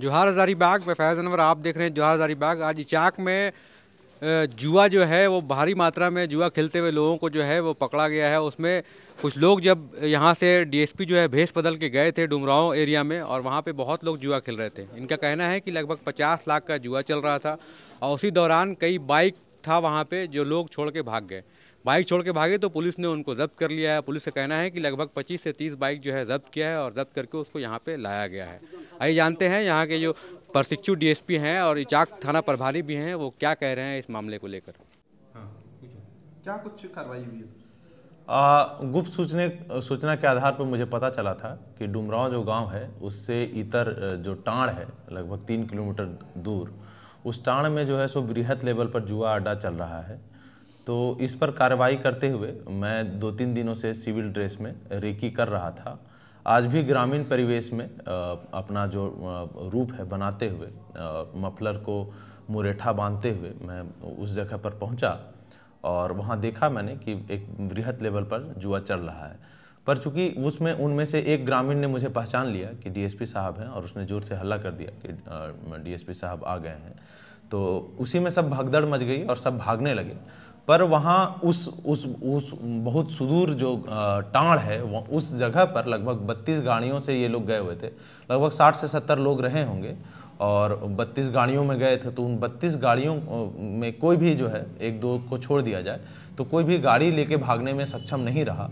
जोहार हज़ारी बाग में फैज़ अनवर आप देख रहे हैं जोहार हज़ारी बाग आज इचाक में जुआ जो है वो भारी मात्रा में जुआ खेलते हुए लोगों को जो है वो पकड़ा गया है उसमें कुछ लोग जब यहाँ से डीएसपी जो है भेस बदल के गए थे डुमराव एरिया में और वहाँ पे बहुत लोग जुआ खेल रहे थे इनका कहना है कि लगभग 50 लाख का जुआ चल रहा था और उसी दौरान कई बाइक था वहाँ पर जो लोग छोड़ के भाग गए बाइक छोड़ के भागे तो पुलिस ने उनको जब्त कर लिया है पुलिस का कहना है कि लगभग पच्चीस से तीस बाइक जो है जब्त किया है और जब्त करके उसको यहाँ पर लाया गया है आइए जानते हैं यहाँ के जो प्रशिक्षु डीएसपी हैं और इचाक थाना प्रभारी भी हैं वो क्या कह रहे हैं इस मामले को लेकर हाँ, क्या कुछ कार्रवाई हुई है गुप्त सूचने सूचना के आधार पर मुझे पता चला था कि डुमराव जो गांव है उससे इतर जो टाण है लगभग तीन किलोमीटर दूर उस टाण में जो है सो वृहद लेवल पर जुआ अड्डा चल रहा है तो इस पर कार्रवाई करते हुए मैं दो तीन दिनों से सिविल ड्रेस में रेकी कर रहा था आज भी ग्रामीण परिवेश में अपना जो रूप है बनाते हुए मफलर को मुरेठा बांधते हुए मैं उस जगह पर पहुंचा और वहां देखा मैंने कि एक वृहत लेवल पर जुआ चल रहा है पर चूंकि उसमें उनमें से एक ग्रामीण ने मुझे पहचान लिया कि डीएसपी साहब हैं और उसने ज़ोर से हल्ला कर दिया कि डीएसपी साहब आ गए हैं तो उसी में सब भगदड़ मच गई और सब भागने लगे पर वहाँ उस उस उस बहुत सुदूर जो टाँड़ है वह उस जगह पर लगभग बत्तीस गाड़ियों से ये लोग गए हुए थे लगभग साठ से सत्तर लोग रहे होंगे और बत्तीस गाड़ियों में गए थे तो उन बत्तीस गाड़ियों में कोई भी जो है एक दो को छोड़ दिया जाए तो कोई भी गाड़ी लेके भागने में सक्षम नहीं रहा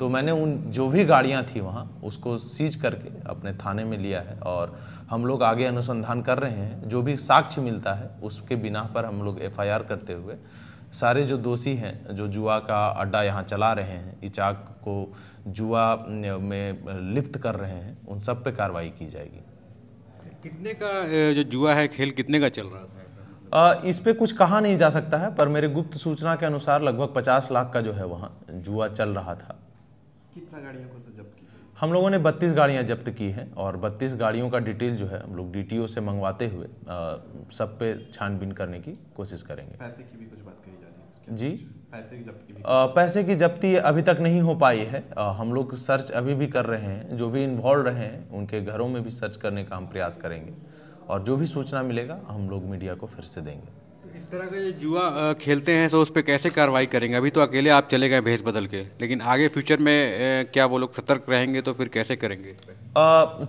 तो मैंने उन जो भी गाड़ियाँ थी वहाँ उसको सीज करके अपने थाने में लिया है और हम लोग आगे अनुसंधान कर रहे हैं जो भी साक्ष्य मिलता है उसके बिना पर हम लोग एफ करते हुए सारे जो दोषी हैं जो जुआ का अड्डा यहाँ चला रहे हैं इचाक को जुआ में लिप्त कर रहे हैं उन सब पे कार्रवाई की जाएगी कितने का जो जुआ है खेल कितने का चल रहा था इस पे कुछ कहा नहीं जा सकता है पर मेरे गुप्त सूचना के अनुसार लगभग पचास लाख का जो है वहाँ जुआ चल रहा था कितना गाड़ियों को जब्त हम लोगों ने 32 गाड़ियाँ जब्त की हैं और 32 गाड़ियों का डिटेल जो है हम लोग डीटीओ से मंगवाते हुए आ, सब पे छानबीन करने की कोशिश करेंगे पैसे की भी जी पैसे की जब्ती पैसे की जब्ती अभी तक नहीं हो पाई है हम लोग सर्च अभी भी कर रहे हैं जो भी इन्वॉल्व रहे हैं उनके घरों में भी सर्च करने का हम प्रयास करेंगे और जो भी सूचना मिलेगा हम लोग मीडिया को फिर से देंगे तो इस तरह का ये जुआ खेलते हैं तो उस पर कैसे कार्रवाई करेंगे अभी तो अकेले आप चले गए भेज बदल के लेकिन आगे फ्यूचर में क्या वो लोग सतर्क रहेंगे तो फिर कैसे करेंगे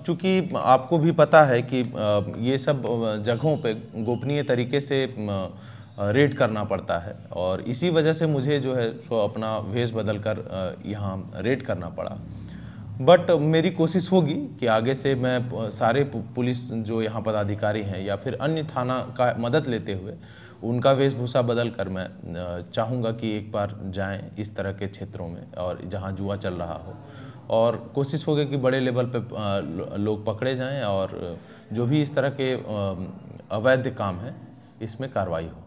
चूँकि आपको भी पता है कि ये सब जगहों पर गोपनीय तरीके से रेड करना पड़ता है और इसी वजह से मुझे जो है सो अपना वेश बदल कर यहाँ रेड करना पड़ा बट मेरी कोशिश होगी कि आगे से मैं सारे पुलिस जो यहाँ पदाधिकारी हैं या फिर अन्य थाना का मदद लेते हुए उनका वेशभूषा बदल कर मैं चाहूँगा कि एक बार जाएं इस तरह के क्षेत्रों में और जहाँ जुआ चल रहा हो और कोशिश होगी कि बड़े लेवल पे लोग पकड़े जाएं और जो भी इस तरह के अवैध काम हैं इसमें कार्रवाई हो